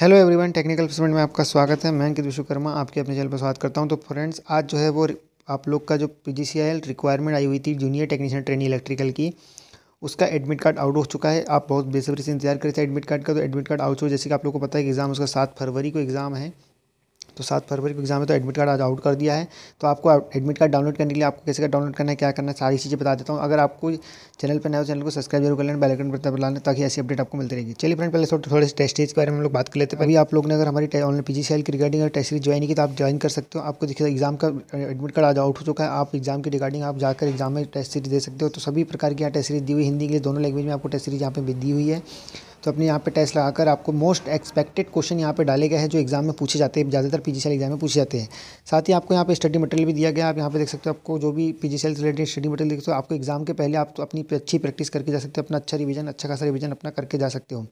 hello everyone technical placement में आपका स्वागत है मैं अंकित विश्वकर्मा आपके अपने चैनल पर स्वागत करता हूं तो फ्रेंड्स आज जो है वो आप लोग का जो पी रिक्वायरमेंट आई हुई थी जूनियर टेक्नीशियन ट्रेनिंग इलेक्ट्रिकल की उसका एडमिट कार्ड आउट हो चुका है आप बहुत बेसब्री से इंतजार करते थे एडमिट कार्ड का तो एडमिट कार्ड आउट हो जैसे कि आप लोग को पता है कि एग्ज़ाम उसका सात फरवरी को एग्ज़ाम है तो सात फरवरी को एग्जाम है तो एडमिट कार्ड आज आउट कर दिया है तो आपको एडमिट कार्ड डाउनलोड करने के लिए आपको कैसे डाउनलोड करना है क्या करना है सारी चीज़ें बता देता हूँ अगर आपको चैनल पर नया हो चैनल को सब्सक्राइब जरूर कर लेना बेलाइकन पर दबा लेना ताकि ऐसी अपडेट आपको मिलती रहेगी चलिए फ्रेंड पहले थोड़े टेस्ट सीरीज के बारे में हम लोग बात कर लेते हैं अभी आप लोग ने अगर हमारी ऑनलाइन पी जी एल की रिगार्डिंग अगर टेस्ट सीरीज ज्वाइन की तो आप ज्वाइन कर सकते हो आपको देखिए एग्जाम का एडमिट कार्ड आज आउट हो चुका है आप एग्जाम की रिगार्डिंग आप जाकर एग्जाम में टेस्ट सीरीज दे सकते हो तो सभी प्रकार की यहाँ टेस्ट सीरीज दी हुई हिंदी के लिए दोनों लैंग्वेज में आपको टेस्ट सीरीज यहाँ पर दी हुई है तो अपने यहाँ पे टेस्ट लगाकर आपको मोस्ट एक्सपेक्टेड क्वेश्चन यहाँ पे डाले गए हैं जो एग्ज़ाम में पूछे जाते हैं ज़्यादातर पी एग्जाम में पूछे जाते हैं साथ ही आपको यहाँ पे स्टडी मटेरियल भी दिया गया आप यहाँ पे देख सकते हो आपको जो भी पी से रिलेटेड स्टडी मटेरियल देख सकते हो आपको एग्जाम के पहले आप तो अपनी अच्छी प्रैक्टिस करके जा सकते हो अपना अच्छा रिविजन अच्छा खासा रिविजन अपना करके जा सकते हो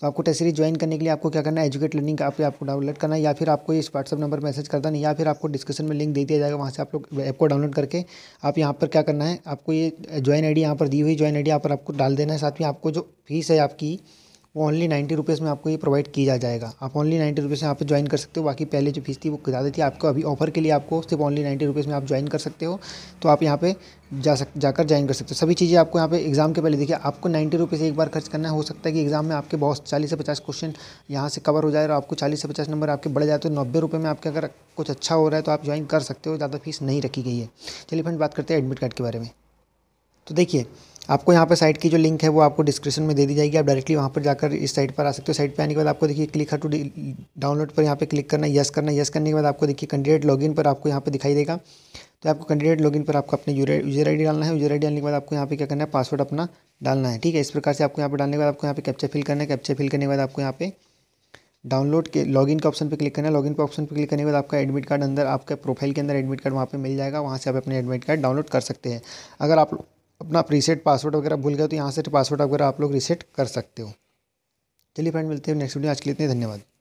तो आपको टेस्ट सीरीज ज्वाइन करने के लिए आपको क्या करना है एजुकेट लर्निंग का आपको डाउनलोड करना है या फिर आपको इस व्हाट्सअप नंबर मैसेज कर देना या फिर आपको डिस्क्रिप्शन में लिंक दे दिया जाएगा वहाँ से आप लोग ऐप को डाउनलोड करके आप यहाँ पर क्या करना है आपको ये ज्वाइन आई डी यहाँ पर दी हुई ज्वाइन आई डी यहाँ पर आपको डाल देना है साथ में आपको जो फीस है आपकी वो ओनली नाइन्टी रुपीज़ में आपको ये प्रोवाइड किया जाएगा आप ओनली नाइन्टी रुपीज़ में यहाँ ज्वाइन कर सकते हो बाकी पहले जो फीस थी वो ज़्यादा थी आपको अभी ऑफर के लिए आपको सिर्फ ओनली नाइन्टी रुपीज़ में आप ज्वाइन कर सकते हो तो आप यहाँ पे जा सक जाकर ज्वाइन कर सकते हो सभी चीज़ें आपको यहाँ पे एग्ज़ाम के पहले देखिए आपको नाइन्टी रुपीज़ एक बार खर्च करना हो सकता है कि एग्ज़ाम में आपके बहुत चालीस से पचास क्वेश्चन यहाँ से कवर हो जाए और आपको चालीस से पचास नंबर आपके बढ़ जाए तो नब्बे रुपये में आपके अगर कुछ अच्छा हो रहा है तो आप ज्वाइन कर सकते हो ज़्यादा फीस नहीं रखी गई है चलिए फ्रेंड बात करते हैं एडमिट कार्ड के बारे में तो देखिए आपको यहाँ पर साइट की जो लिंक है वो आपको डिस्क्रिप्शन में दे दी जाएगी आप डायरेक्टली वहाँ पर जाकर इस साइट पर आ सकते हो साइट पर आने के बाद आपको देखिए क्लिक टू डाउनलोड पर यहाँ पे क्लिक करना यस करना यस करने के बाद आपको देखिए कैंडिडेट लॉगिन पर आपको यहाँ पे दिखाई देगा तो आपको कैंडिडेट लॉगिन पर आपको अपने यूजर आई डालना है यूजर आई डालने के बाद आपको यहाँ पे क्या करना है पासवर्ड अपना डालना है ठीक है इस प्रकार से आपको यहाँ पर डालने के बाद आपको यहाँ पे कैप्चा फिल करना है कैप्चा फिल करने के बाद आपको यहाँ पे डाउनलोड के लॉगिन के ऑप्शन पर क्लिक करना है लॉगिन के ऑप्शन पर क्लिक करने के बाद आपका एडमिट कार्ड अंदर आपके प्रोफाइल के अंदर एडमिट कार्ड वहाँ पर मिल जाएगा वहाँ से आप अपने एडमिट कार्ड डाउनलोड कर सकते हैं अगर आप अपना प्रीसेट पासवर्ड वगैरह भूल गया तो यहाँ से पासवर्ड वगैरह आप लोग रीसेट कर सकते हो चलिए फ्रेंड मिलते हैं नेक्स्ट वीडियो आज के लिए इतने धन्यवाद